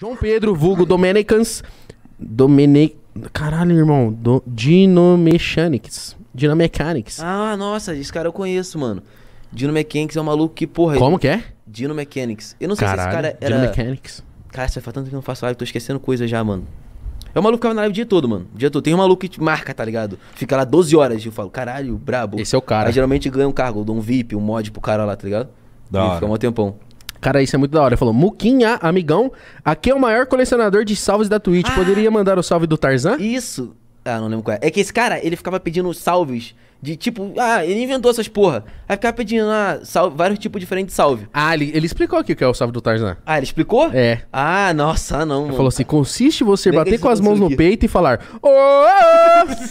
João Pedro, vulgo Dominicans, Domenic. Caralho, irmão. Do... Dinomechanics. Dinomechanics. Ah, nossa, esse cara eu conheço, mano. Dino Mechanics é um maluco que, porra. Como que é? Dino Mechanics. Eu não sei Caralho, se esse cara era. Dino Mechanics. Cara, você faz tanto tempo que eu não faço live, tô esquecendo coisa já, mano. É um maluco que ficava na live o dia todo, mano. O dia todo. Tem um maluco que te marca, tá ligado? Fica lá 12 horas e eu falo, caralho, brabo. Esse é o cara. Aí geralmente ganha um cargo, eu dou um VIP, um mod pro cara lá, tá ligado? Da e hora. fica um tempão. Cara, isso é muito da hora. Ele falou, Muquinha, amigão, aqui é o maior colecionador de salves da Twitch. Ah, Poderia mandar o salve do Tarzan? Isso. Ah, não lembro qual é. É que esse cara, ele ficava pedindo salves de tipo, ah, ele inventou essas porra. Aí ficava pedindo ah, salve, vários tipos diferentes de salve. Ah, ele, ele explicou aqui o que é o salve do Tarzan. Ah, ele explicou? É. Ah, nossa, ah, não. Ele falou assim: consiste você Nem bater com as mãos no peito e falar. Oh!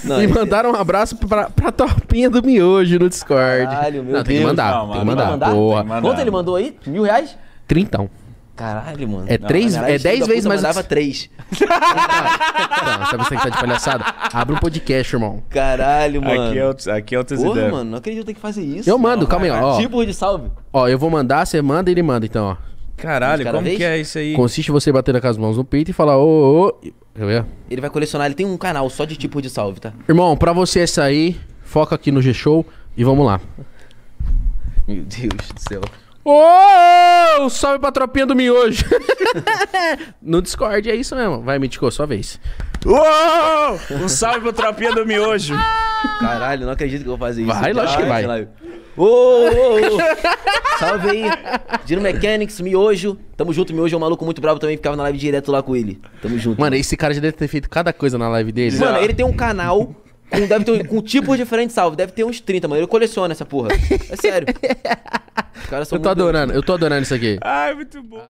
não, e mandar um abraço pra, pra tropinha do miojo no Discord. Caralho, meu não, Deus. Tem que mandar, não, mano, tem que mandar. Não, Tem que mandar. Quanto ele mandou aí? Mil reais? 30. Caralho, mano. É, três, é dez vezes mais. Eu mandava três. sabe você que tá de palhaçada? Abre um podcast, irmão. Caralho, mano. Aqui é, outro, aqui é outras Porra, mano, não acredito que tem que fazer isso. Eu mando, não, calma aí, ó. Tipo de salve. Ó, eu vou mandar, você manda e ele manda, então, ó. Caralho, como vez? que é isso aí? Consiste você bater com as mãos no peito e falar, ô, ô, ô. Ele vai colecionar, ele tem um canal só de tipo de salve, tá? Irmão, pra você sair, foca aqui no G-Show e vamos lá. Meu Deus do céu. Ô, oh, salve pra tropinha do miojo. no Discord, é isso mesmo. Vai, Miticô, sua vez. Oh, Um salve pra tropinha do miojo. Caralho, não acredito que eu vou fazer isso. Vai, lógico que vai. Oh, Ô, Salve aí. Dino Mechanics, miojo. Tamo junto, miojo é um maluco muito bravo também. Ficava na live direto lá com ele. Tamo junto. Mano, esse cara já deve ter feito cada coisa na live dele. Mano, ele tem um canal com, deve ter, com tipos diferentes salve. Deve ter uns 30, mano. Ele coleciona essa porra. É sério caras são Eu tô adorando, eu tô adorando isso aqui. Ai, muito bom.